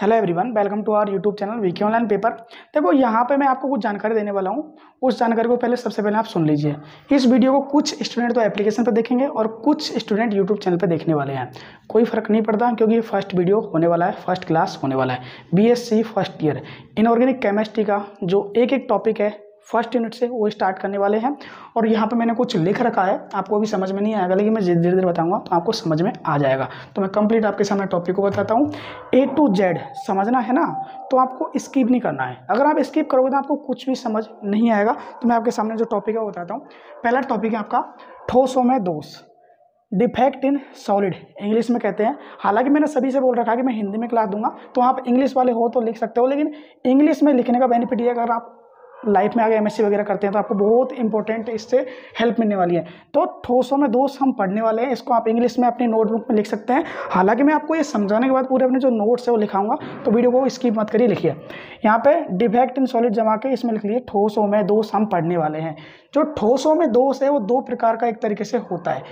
hello everyone welcome to our YouTube channel VK online paper देखो यहाँ पे मैं आपको कुछ जानकारी देने वाला हूँ उस जानकारी को पहले सबसे पहले आप सुन लीजिए इस वीडियो को कुछ स्टूडेंट तो एप्लीकेशन पे देखेंगे और कुछ स्टूडेंट यूट्यूब चैनल पे देखने वाले हैं कोई फ़र्क नहीं पड़ता क्योंकि फर्स्ट वीडियो होने वाला है फर्स्ट क्लास होने वाला है B first year inorganic chemistry का जो एक एक टॉपिक है फर्स्ट यूनिट से वो स्टार्ट करने वाले हैं और यहाँ पे मैंने कुछ लिख रखा है आपको अभी समझ में नहीं आएगा लेकिन मैं धीरे धीरे बताऊंगा तो आपको समझ में आ जाएगा तो मैं कंप्लीट आपके सामने टॉपिक को बताता हूँ ए टू जेड समझना है ना तो आपको स्किप नहीं करना है अगर आप स्किप करोगे तो आपको कुछ भी समझ नहीं आएगा तो मैं आपके सामने जो टॉपिक है वो बताता हूँ पहला टॉपिक है आपका ठोसों में दोष डिफेक्ट इन सॉलिड इंग्लिश में कहते हैं हालांकि मैंने सभी से बोल रखा है कि मैं हिंदी में क्लास दूंगा तो आप इंग्लिश वाले हो तो लिख सकते हो लेकिन इंग्लिश में लिखने का बेनिफिट ये अगर आप लाइफ में आगे एम वगैरह करते हैं तो आपको बहुत इंपॉर्टेंट इससे हेल्प मिलने वाली है तो ठोसों में दोस्त हम पढ़ने वाले हैं इसको आप इंग्लिश में अपनी नोटबुक में लिख सकते हैं हालांकि मैं आपको ये समझाने के बाद पूरे अपने जो नोट्स है वो लिखाऊंगा तो वीडियो को स्किप मत करिए लिखिए यहाँ पर डिफेक्ट इन सॉलिड जमा के इसमें लिख लिए ठोसों में दोष हम पढ़ने वाले हैं जो ठोसों में दोष है वो दो प्रकार का एक तरीके से होता है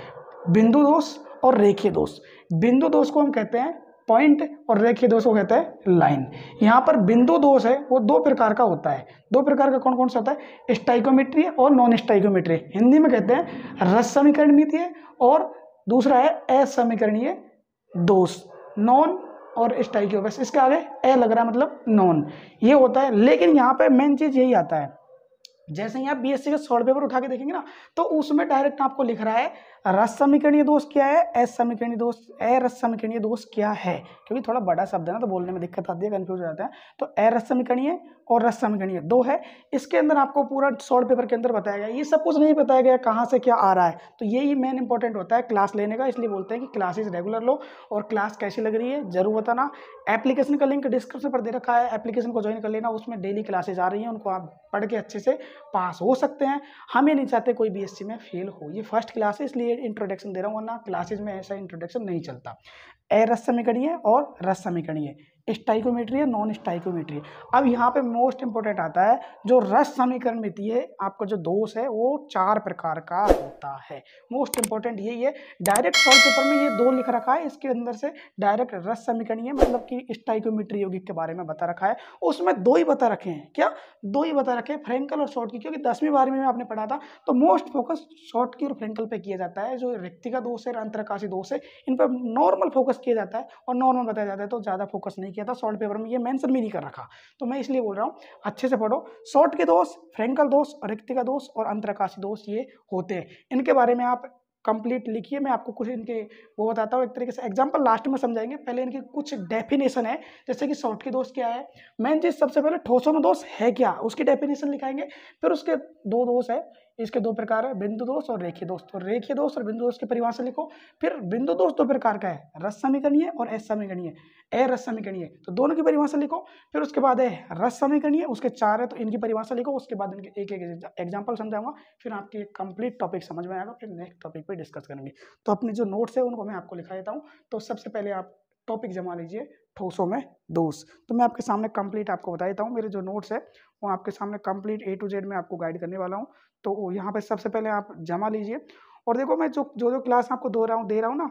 बिंदु दोष और रेखीय दोष बिंदु दोष को हम कहते हैं पॉइंट और रेखीय दोष को कहते हैं लाइन यहाँ पर बिंदु दोष है वो दो प्रकार का होता है दो प्रकार का कौन कौन सा होता है स्टाइकोमेट्री और नॉन स्टाइकोमेट्री हिंदी में कहते हैं रस समीकरण मितीय और दूसरा है असमीकरणीय दोष नॉन और स्टाइक्यो बस इसके आगे ए लग रहा है मतलब नॉन ये होता है लेकिन यहाँ पे मेन चीज़ यही आता है जैसे बी एस बीएससी का शॉर्ट पेपर उठा के देखेंगे ना तो उसमें डायरेक्ट आपको लिख रहा है रस समीकरणीय दोष क्या है एस समीकरणीय दोष ए रस समीकरणीय दोष क्या है क्योंकि थोड़ा बड़ा शब्द है ना तो बोलने में दिक्कत आती है कन्फ्यूज हो जाता है तो ए रस समीकरणीय और रस समीकरणीय दो है इसके अंदर आपको पूरा शॉर्ट पेपर के अंदर बताया गया ये सब कुछ नहीं बताया गया कहाँ से क्या आ रहा है तो यही मेन इंपॉर्टेंट होता है क्लास लेने का इसलिए बोलते हैं कि क्लासेज रेगुलर लो और क्लास कैसी लग रही है जरूर बताना एप्लीकेशन का लिंक डिस्क्रिप्शन पर दे रखा है एप्लीकेशन को ज्वाइन कर लेना उसमें डेली क्लासेज आ रही हैं उनको आप पढ़ के अच्छे से पास हो सकते हैं हम ये नहीं चाहते कोई बी में फेल हो ये फर्स्ट क्लास है इसलिए इंट्रोडक्शन दे रहा हूँ वरना क्लासेज में ऐसा इंट्रोडक्शन नहीं चलता एरस समीकरणीय और रस समीकरणीय स्टाइकोमेट्री है नॉन स्टाइकोमेट्री अब यहाँ पे मोस्ट इंपॉर्टेंट आता है जो रस समीकरण में है आपका जो दोष है वो चार प्रकार का होता है मोस्ट इंपॉर्टेंट यही है डायरेक्ट सॉल्व पेपर में ये दो लिख रखा है इसके अंदर से डायरेक्ट रस समीकरणीय मतलब कि स्टाइकोमेट्री योगिक के बारे में बता रखा है उसमें दो ही बता रखे हैं क्या दो ही बता रखे हैं फ्रेंकल और शॉर्ट की क्योंकि दसवीं बारहवीं में आपने पढ़ा था तो मोस्ट फोकस शॉर्ट की और फ्रेंकल पर किया जाता है जो व्यक्तिगत दोष है अंतरकाशी दोष है इन पर नॉर्मल फोकस फोकस किया जाता है और नॉर्मल बताया जाता है तो ज़्यादा फोकस नहीं किया था शॉर्ट पेपर में ये मैंसन भी नहीं कर रखा तो मैं इसलिए बोल रहा हूँ अच्छे से पढ़ो शॉर्ट के दोस्त फ्रेंकल दोष रिक्तिका दोस्त और अंतरकाशी दोस्त ये होते हैं इनके बारे में आप कंप्लीट लिखिए मैं आपको कुछ इनके वो बताता हूँ एक तरीके से एग्जांपल लास्ट में समझाएंगे पहले इनके कुछ डेफिनेशन है जैसे कि शॉर्ट के दोस्त क्या है मेन चीज़ सबसे पहले ठोसों में दोस्त है क्या उसकी डेफिनेशन लिखाएंगे फिर उसके दो दोस्त है इसके दो प्रकार है बिंदु दोष और रेखी दोष तो रेखी दोष और बिंदु दोष की परिभाषा लिखो फिर बिंदु दोष दो प्रकार का है रस समीकरणीय और एस समीकरणीय ए रस समीकरणीय तो दोनों की परिभाषा लिखो फिर उसके बाद है रस समीकरणीय उसके चार है तो इनकी परिभाषा लिखो उसके बाद इनके एक एक एग्जाम्पल समझाऊंगा फिर आपकी एक कंप्लीट टॉपिक समझ में आएगा फिर नेक्स्ट टॉपिक पर डिस्कस करेंगे तो अपने जो नोट्स है उनको मैं आपको लिखा देता हूँ तो सबसे पहले आप टॉपिक जमा लीजिए ठोसों में दोष तो मैं आपके सामने कंप्लीट आपको बता देता हूँ मेरे जो नोट्स है वो आपके सामने कंप्लीट ए टू जेड में आपको गाइड करने वाला हूँ तो यहाँ पे सबसे पहले आप जमा लीजिए और देखो मैं जो जो जो क्लास आपको दो रहा हूँ दे रहा हूँ ना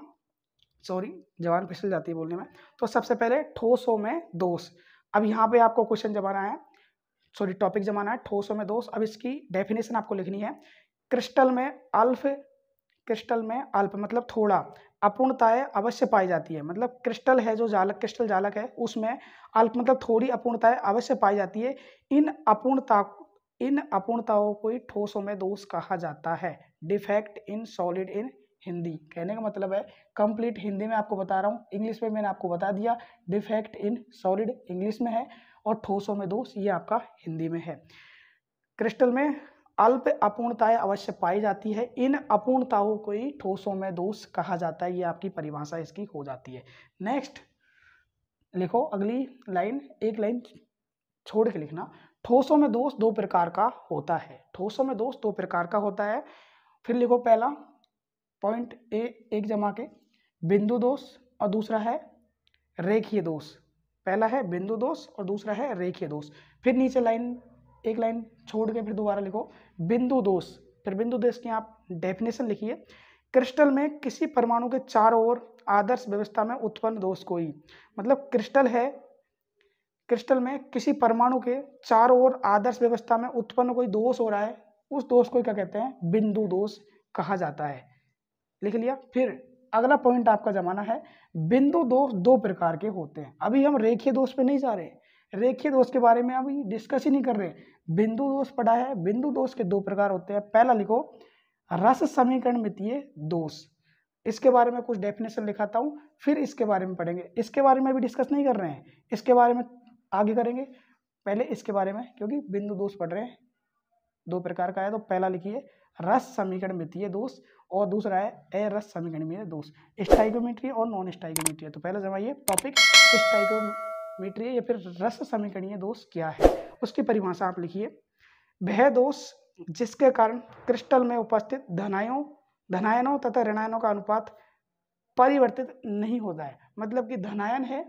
सॉरी जवान फिसल जाती है बोलने में तो सबसे पहले ठोसों में दोष अब यहाँ पे आपको क्वेश्चन जमाना है सॉरी टॉपिक जमाना है ठोसों में दोष अब इसकी डेफिनेशन आपको लिखनी है क्रिस्टल में अल्फ क्रिस्टल में अल्प मतलब थोड़ा अपूर्णताएँ अवश्य पाई जाती है मतलब क्रिस्टल है जो जालक क्रिस्टल जालक है उसमें अल्प मतलब थोड़ी अपूर्णताएं अवश्य पाई जाती है इन अपूर्णता इन अपूर्णताओं को ही ठोसों में दोष कहा जाता है defect in solid in Hindi कहने का मतलब है कंप्लीट हिंदी में आपको बता रहा हूँ इंग्लिश में मैंने आपको बता दिया डिफेक्ट इन सॉलिड इंग्लिश में है और ठोसों में दोष ये आपका हिंदी में है क्रिस्टल में अल्प अपूर्णताएं अवश्य पाई जाती है इन अपूर्णताओं को ही ठोसों में दोष कहा जाता है ये आपकी परिभाषा इसकी हो जाती है नेक्स्ट लिखो अगली लाइन एक लाइन छोड़ के लिखना ठोसों में दोष दो प्रकार का होता है ठोसों में दोष दो प्रकार का होता है फिर लिखो पहला पॉइंट ए एक जमा के बिंदु दोष और दूसरा है रेखीय दोष पहला है बिंदु दोष और दूसरा है रेखीय दोष फिर नीचे लाइन एक लाइन छोड़ के फिर दोबारा लिखो बिंदु दोष फिर बिंदु दोष की आप डेफिनेशन लिखिए क्रिस्टल में किसी परमाणु के चारों ओर आदर्श व्यवस्था में उत्पन्न दोष कोई मतलब क्रिस्टल है क्रिस्टल में किसी परमाणु के चारों ओर आदर्श व्यवस्था में उत्पन्न कोई दोष हो रहा है उस दोष को क्या कहते हैं बिंदु दोष कहा जाता है लिख लिया फिर अगला पॉइंट आपका जमाना है बिंदु दोष दो प्रकार के होते हैं अभी हम रेखीय दोष पे नहीं जा रहे रेखीय दोष के बारे में अभी डिस्कस ही नहीं कर रहे बिंदु दोष पढ़ा है बिंदु दोष के दो प्रकार होते हैं पहला लिखो रस समीकरण मितीय दोष इसके बारे में कुछ डेफिनेशन लिखाता हूँ फिर इसके बारे में पढ़ेंगे इसके बारे में अभी डिस्कस नहीं कर रहे हैं इसके बारे में आगे करेंगे पहले इसके बारे में क्योंकि बिंदु दोष पढ़ रहे हैं दो प्रकार का है तो पहला लिखिए रस समीकरण मितीय दोष और दूसरा है ए रस समीकरण मितीय दोष स्टाइकोमेट्री और नॉन स्टाइकोमेट्री तो पहले जमाइए टॉपिक स्टाइको मीट्रिय या फिर रस समीकरणीय दोष क्या है उसकी परिभाषा आप लिखिए वह दोष जिसके कारण क्रिस्टल में उपस्थित धनायों धनायनों तथा ऋणायनों का अनुपात परिवर्तित नहीं होता है मतलब कि धनायन है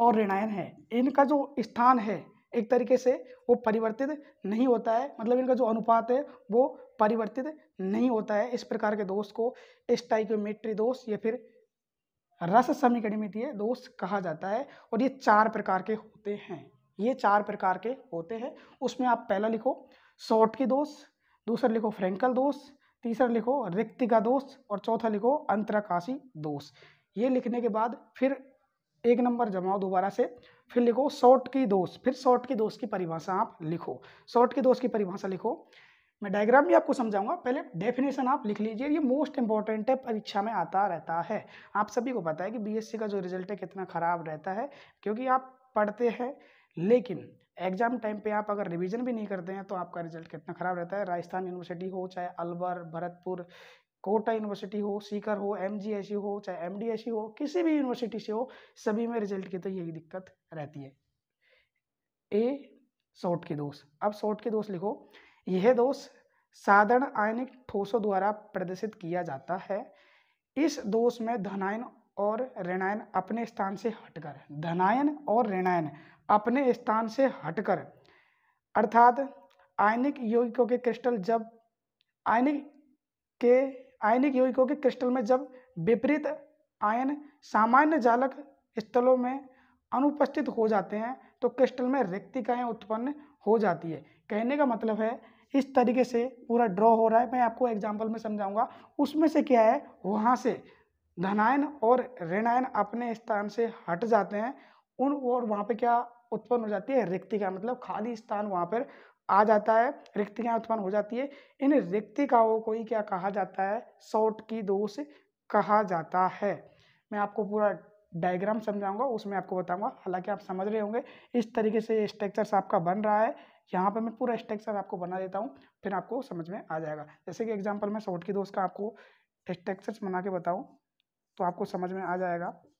और ऋणायन है इनका जो स्थान है एक तरीके से वो परिवर्तित नहीं होता है मतलब इनका जो अनुपात है वो परिवर्तित नहीं होता है इस प्रकार के दोष को स्टाइक्योमेट्री दोष या फिर रस समीकरण दोष कहा जाता है और ये चार प्रकार के होते हैं ये चार प्रकार के होते हैं उसमें आप पहला लिखो शॉर्ट की दोष दूसरा लिखो फ्रेंकल दोष तीसरा लिखो रिक्तिका दोष और चौथा लिखो अंतराकाशी दोष ये लिखने के बाद फिर एक नंबर जमाओ दोबारा से फिर लिखो शॉर्ट की दोष फिर शॉर्ट की दोष की परिभाषा आप लिखो शॉर्ट की दोष की परिभाषा लिखो मैं डायग्राम भी आपको समझाऊंगा पहले डेफिनेशन आप लिख लीजिए ये मोस्ट इंपॉर्टेंट है परीक्षा में आता रहता है आप सभी को पता है कि बीएससी का जो रिजल्ट है कितना ख़राब रहता है क्योंकि आप पढ़ते हैं लेकिन एग्जाम टाइम पे आप अगर रिवीजन भी नहीं करते हैं तो आपका रिजल्ट कितना ख़राब रहता है राजस्थान यूनिवर्सिटी हो चाहे अलवर भरतपुर कोटा यूनिवर्सिटी हो सीकर हो एम हो चाहे एम हो किसी भी यूनिवर्सिटी से हो सभी में रिजल्ट की तो यही दिक्कत रहती है ए शॉर्ट के दोस्त अब शॉर्ट के दोस्त लिखो यह दोष साधारण आयनिक ठोसों द्वारा प्रदर्शित किया जाता है इस दोष में धनायन और ऋणायन अपने स्थान से हटकर धनायन और ऋणायन अपने स्थान से हटकर अर्थात आयनिक यौगिकों के क्रिस्टल जब आयनिक के आयनिक यौगिकों के क्रिस्टल में जब विपरीत आयन सामान्य जालक स्थलों में अनुपस्थित हो जाते हैं तो क्रिस्टल में रिक्तिकाएँ उत्पन्न हो जाती है कहने का मतलब है इस तरीके से पूरा ड्रॉ हो रहा है मैं आपको एग्जाम्पल में समझाऊंगा उसमें से क्या है वहाँ से धनायन और ऋणायन अपने स्थान से हट जाते हैं उन और वहाँ पे क्या उत्पन्न हो जाती है रिक्तिका मतलब खाली स्थान वहाँ पर आ जाता है रिक्तिका उत्पन्न हो जाती है इन रिक्तिकाओं को ही क्या कहा जाता है शॉर्ट की दोष कहा जाता है मैं आपको पूरा डायग्राम समझाऊंगा उसमें आपको बताऊंगा हालांकि आप समझ रहे होंगे इस तरीके से ये स्ट्रक्चर्स आपका बन रहा है यहाँ पर मैं पूरा स्ट्रक्चर आपको बना देता हूँ फिर आपको समझ में आ जाएगा जैसे कि एग्जाम्पल मैं शॉर्ट की दोस्त का आपको स्ट्रक्चर्स बना के बताऊँ तो आपको समझ में आ जाएगा